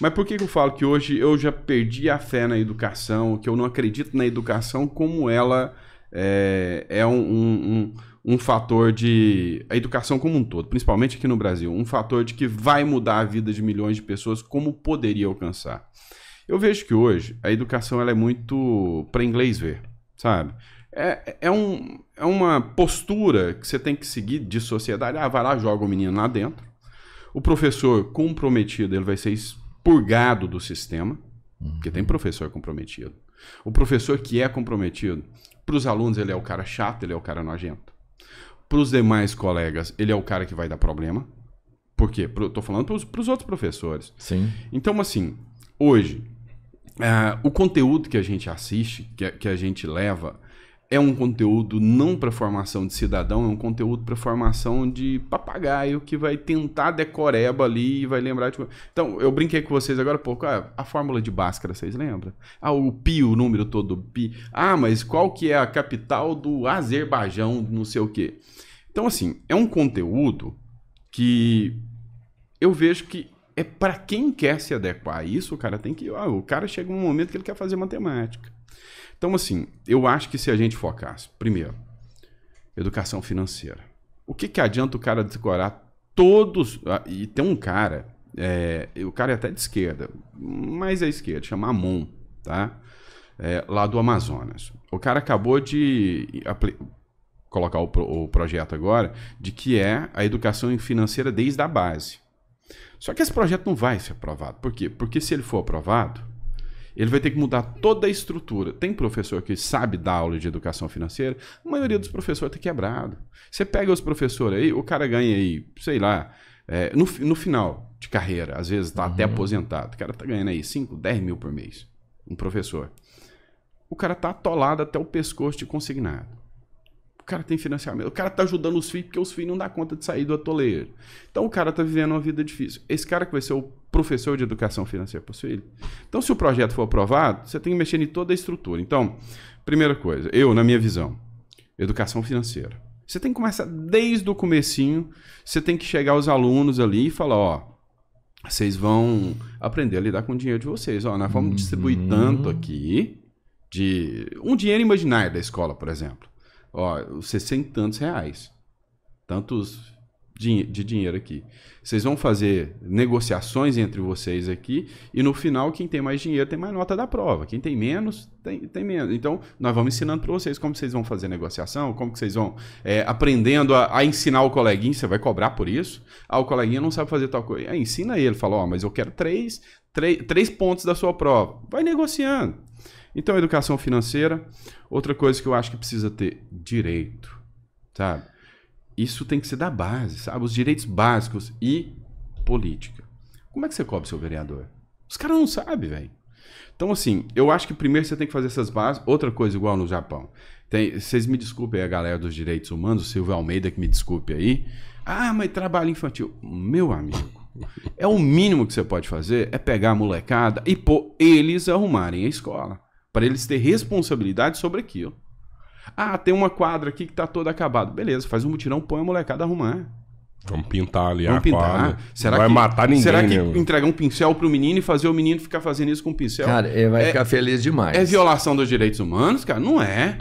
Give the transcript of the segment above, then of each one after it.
Mas por que, que eu falo que hoje eu já perdi a fé na educação, que eu não acredito na educação como ela é, é um, um, um, um, fator de. A educação como um todo, principalmente aqui no Brasil, um fator de que vai mudar a vida de milhões de pessoas, como poderia alcançar. Eu vejo que hoje a educação ela é muito para inglês ver, sabe? É, é, um, é uma postura que você tem que seguir de sociedade. Ah, vai lá, joga o menino lá dentro. O professor comprometido, ele vai ser purgado do sistema, uhum. porque tem professor comprometido. O professor que é comprometido, para os alunos ele é o cara chato, ele é o cara nojento. Para os demais colegas, ele é o cara que vai dar problema. Por quê? Pro, tô falando para os outros professores. Sim. Então, assim, hoje, uh, o conteúdo que a gente assiste, que, que a gente leva, é um conteúdo não para formação de cidadão, é um conteúdo para formação de papagaio que vai tentar decoreba ali e vai lembrar de. Então, eu brinquei com vocês agora há pouco. Ah, a fórmula de Bhaskara, vocês lembram? Ah, o pi, o número todo do pi. Ah, mas qual que é a capital do Azerbaijão, não sei o quê. Então, assim, é um conteúdo que eu vejo que é para quem quer se adequar a isso, o cara tem que. Ah, o cara chega num momento que ele quer fazer matemática. Então, assim, eu acho que se a gente focasse, primeiro, educação financeira. O que, que adianta o cara decorar todos. Ah, e tem um cara, é, o cara é até de esquerda, mas é esquerda, chama Amon, tá? É, lá do Amazonas. O cara acabou de colocar o, pro, o, projeto agora de que é a educação financeira desde a base. Só que esse projeto não vai ser aprovado. Por quê? Porque se ele for aprovado, ele vai ter que mudar toda a estrutura. Tem professor que sabe dar aula de educação financeira, a maioria dos professores está quebrado. Você pega os professores aí, o cara ganha aí, sei lá, é, no, no final de carreira, às vezes está uhum. até aposentado, o cara está ganhando aí 5, 10 mil por mês, um professor. O cara está atolado até o pescoço de consignado cara tem financiamento, o cara tá ajudando os filhos porque os filhos não dá conta de sair do atoleiro. Então o cara tá vivendo uma vida difícil. Esse cara que vai ser o professor de educação financeira para os filhos. Então se o projeto for aprovado, você tem que mexer em toda a estrutura. Então, primeira coisa, eu na minha visão, educação financeira. Você tem que começar desde o comecinho, você tem que chegar aos alunos ali e falar, ó, vocês vão aprender a lidar com o dinheiro de vocês. Ó, nós vamos uhum. distribuir tanto aqui de um dinheiro imaginário da escola, por exemplo. Ó, 60 tantos reais. Tantos de dinheiro aqui. Vocês vão fazer negociações entre vocês aqui e no final quem tem mais dinheiro tem mais nota da prova, quem tem menos tem, tem menos. Então nós vamos ensinando para vocês como vocês vão fazer negociação, como que vocês vão é, aprendendo a, a, ensinar o coleguinha, você vai cobrar por isso. Ah, o coleguinha não sabe fazer tal coisa. É, ensina ele, fala, ó, mas eu quero três, três, três pontos da sua prova. Vai negociando. Então, educação financeira, outra coisa que eu acho que precisa ter, direito, sabe? Isso tem que ser da base, sabe? Os direitos básicos e política. Como é que você cobre seu vereador? Os caras não sabem, velho. Então, assim, eu acho que primeiro você tem que fazer essas bases. Outra coisa, igual no Japão. Tem, vocês me desculpem aí, a galera dos direitos humanos, o Silvio Almeida que me desculpe aí. Ah, mas trabalho infantil. Meu amigo, é o mínimo que você pode fazer é pegar a molecada e pôr eles arrumarem a escola para eles ter responsabilidade sobre aquilo. Ah, tem uma quadra aqui que tá toda acabada. Beleza, faz um mutirão, põe a molecada a arrumar. Vamos pintar ali Vamos a pintar. quadra. Será vai que, matar ninguém. Será que né, entregar um pincel pro menino e fazer o menino ficar fazendo isso com o pincel? Cara, ele vai é, ficar feliz demais. É violação dos direitos humanos, cara? Não é.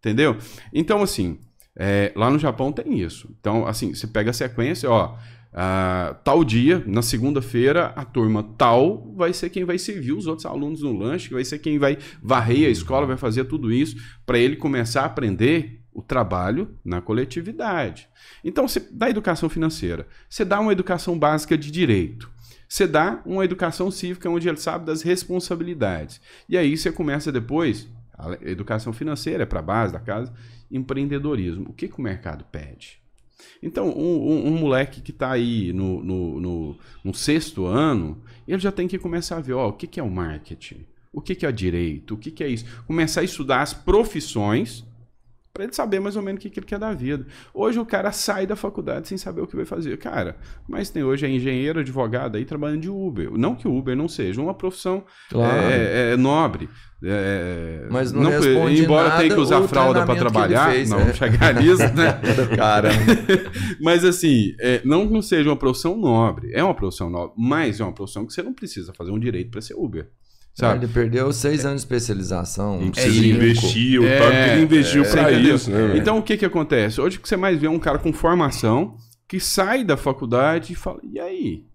Entendeu? Então, assim, é, lá no Japão tem isso. Então, assim, você pega a sequência, ó. Uh, tal dia, na segunda-feira, a turma tal vai ser quem vai servir os outros alunos no lanche, vai ser quem vai varrer a escola, vai fazer tudo isso, para ele começar a aprender o trabalho na coletividade. Então, você dá educação financeira, você dá uma educação básica de direito, você dá uma educação cívica onde ele sabe das responsabilidades. E aí você começa depois, a educação financeira é para a base da casa, empreendedorismo. O que, que o mercado pede? Então, um, um, um moleque que está aí no, no, no, no, sexto ano, ele já tem que começar a ver ó, o que, que é o marketing, o que, que é direito, o que, que é isso. Começar a estudar as profissões para ele saber mais ou menos o que, que ele quer da vida. Hoje o cara sai da faculdade sem saber o que vai fazer. Cara, mas tem hoje é engenheiro, advogado aí trabalhando de Uber. Não que o Uber não seja uma profissão claro. é, é, é nobre. É, mas não, não Embora nada, tenha que usar fralda para trabalhar, fez, não é. chegar nisso, né? cara. mas assim, é, não que não seja uma profissão nobre. É uma profissão nobre, mas é uma profissão que você não precisa fazer um direito para ser Uber. Sabe? Ele perdeu seis anos de especialização. Não é precisa é investir, o é, tanto que ele investiu é, para é, isso. Né, então, o que, que acontece? Hoje que você mais vê um cara com formação que sai da faculdade e fala, e aí?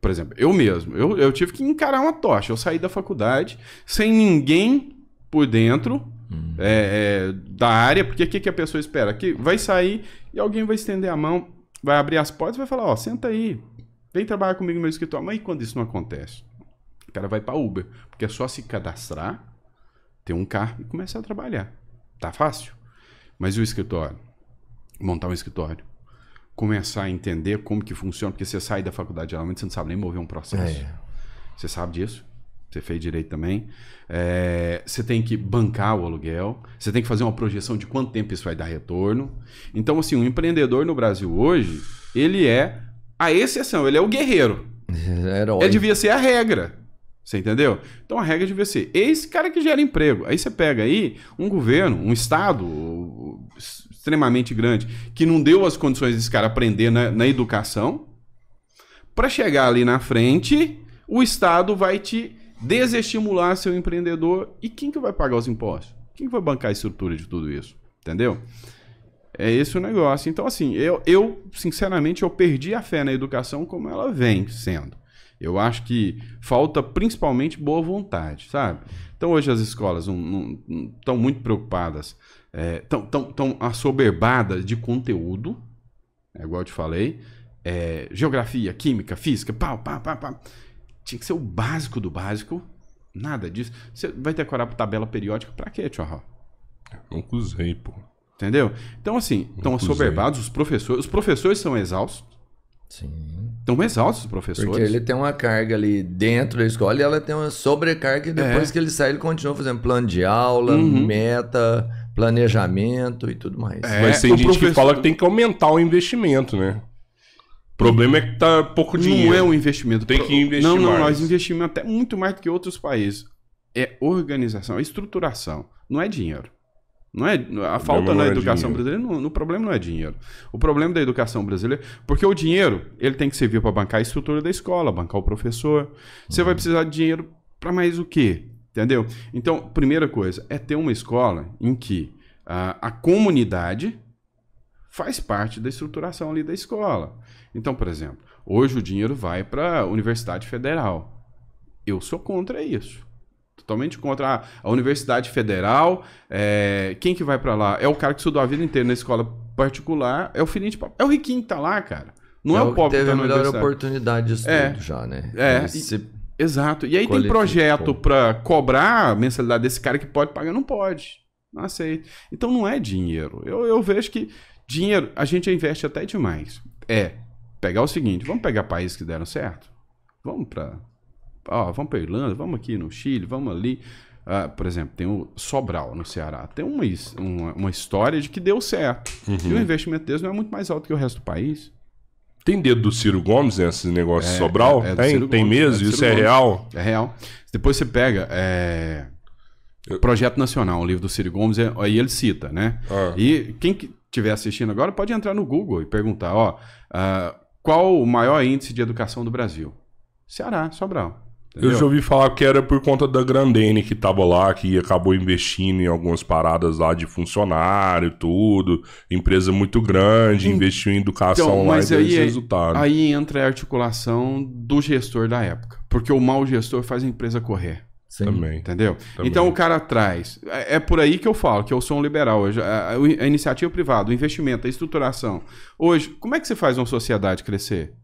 Por exemplo, eu mesmo, eu, eu tive que encarar uma tocha. Eu saí da faculdade sem ninguém por dentro hum. é, é, da área, porque o que, que a pessoa espera? Que vai sair e alguém vai estender a mão, vai abrir as portas e vai falar, ó, senta aí, vem trabalhar comigo no meu escritório. Mas e quando isso não acontece? cara vai para Uber, porque é só se cadastrar, ter um carro e começar a trabalhar. Tá fácil. Mas e o escritório? Montar um escritório. Começar a entender como que funciona, porque você sai da faculdade, geralmente você não sabe nem mover um processo. É. Você sabe disso? Você fez direito também. É, você tem que bancar o aluguel. Você tem que fazer uma projeção de quanto tempo isso vai dar retorno. Então, assim, o um empreendedor no Brasil hoje, ele é a exceção, ele é o guerreiro. Herói. É, ele devia ser a regra. Você entendeu? Então a regra devia ser: esse cara que gera emprego. Aí você pega aí um governo, um Estado extremamente grande, que não deu as condições desse cara aprender na, na educação, para chegar ali na frente, o Estado vai te desestimular seu empreendedor. E quem que vai pagar os impostos? Quem que vai bancar a estrutura de tudo isso? Entendeu? É esse o negócio. Então, assim, eu, eu, sinceramente, eu perdi a fé na educação como ela vem sendo. Eu acho que falta principalmente boa vontade, sabe? Então hoje as escolas não estão muito preocupadas, estão é, tão, tão assoberbadas de conteúdo, é igual eu te falei, é, geografia, química, física, pau, pau, pau, pau. Tinha que ser o básico do básico, nada disso. Você vai decorar tabela periódica para quê, tchau? Nunca usei, pô. Entendeu? Então, assim, estão assoberbados os professores. Os professores são exaustos. Sim estão exaustos os professores. Porque ele tem uma carga ali dentro da escola e ela tem uma sobrecarga e depois é. que ele sai ele continua fazendo plano de aula, uhum. meta, planejamento e tudo mais. É, Mas tem gente professor... que fala que tem que aumentar o investimento, né? O problema é que tá pouco dinheiro. Não é um investimento. Tem que investir Não, não, mais. nós investimos até muito mais do que outros países. É organização, é estruturação, não é dinheiro. Não é a falta na é educação é brasileira, no o problema não é dinheiro. O problema da educação brasileira, porque o dinheiro ele tem que servir para bancar a estrutura da escola, bancar o professor. Uhum. Você vai uhum. precisar de dinheiro para mais o quê? Entendeu? Então, primeira coisa é ter uma escola em que uh, a comunidade faz parte da estruturação ali da escola. Então, por exemplo, hoje o dinheiro vai para a Universidade Federal. Eu sou contra isso totalmente contra ah, a universidade federal. É, quem que vai para lá? É o cara que estudou a vida inteira na escola particular, é o filhinho de É o riquinho que tá lá, cara. Não é, é o pobre que teve tá a melhor oportunidade de é. estudo é, já, né? É. E, exato. E aí tem projeto para cobrar a mensalidade desse cara que pode pagar, não pode. Não aceito Então não é dinheiro. Eu, eu vejo que dinheiro, a gente investe até demais. É pegar o seguinte, vamos pegar países que deram certo? Vamos para ó, vamos para Irlanda, vamos aqui no Chile, vamos ali. Ah, por exemplo, tem o Sobral no Ceará. Tem uma, uma, uma história de que deu certo. Uhum. E o uhum. investimento deles não é muito mais alto que o resto do país. Tem dedo do Ciro Gomes nesses né, negócios é, Sobral? É, é tem, tem mesmo? É Isso é real? É real. Depois você pega. É, Eu... Projeto Nacional, um livro do Ciro Gomes, é, aí ele cita, né? Ah. E quem estiver assistindo agora pode entrar no Google e perguntar: ó, uh, qual o maior índice de educação do Brasil? Ceará, Sobral. Entendeu? Eu já ouvi falar que era por conta da Grandene que tava lá, que acabou investindo em algumas paradas lá de funcionário, tudo. Empresa muito grande, então, investiu em educação então, lá mas e aí, é, resultado. Aí entra a articulação do gestor da época. Porque o mau gestor faz a empresa correr. Sim. Também. Entendeu? Também. Então o cara traz. É, é por aí que eu falo, que eu sou um liberal. Hoje, a, a iniciativa é privada, o investimento, a estruturação. Hoje, como é que você faz uma sociedade crescer?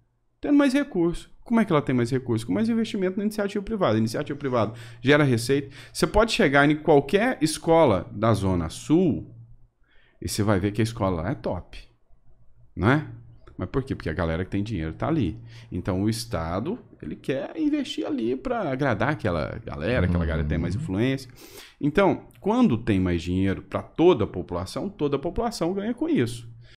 tendo mais recurso. Como é que ela tem mais recurso? Com mais investimento na iniciativa privada. iniciativa privada gera receita. Você pode chegar em qualquer escola da Zona Sul e você vai ver que a escola lá é top. Não é? Mas por quê? Porque a galera que tem dinheiro está ali. Então o Estado ele quer investir ali para agradar aquela galera, aquela uhum. galera que tem mais uhum. influência. Então, quando tem mais dinheiro para toda a população, toda a população ganha com isso.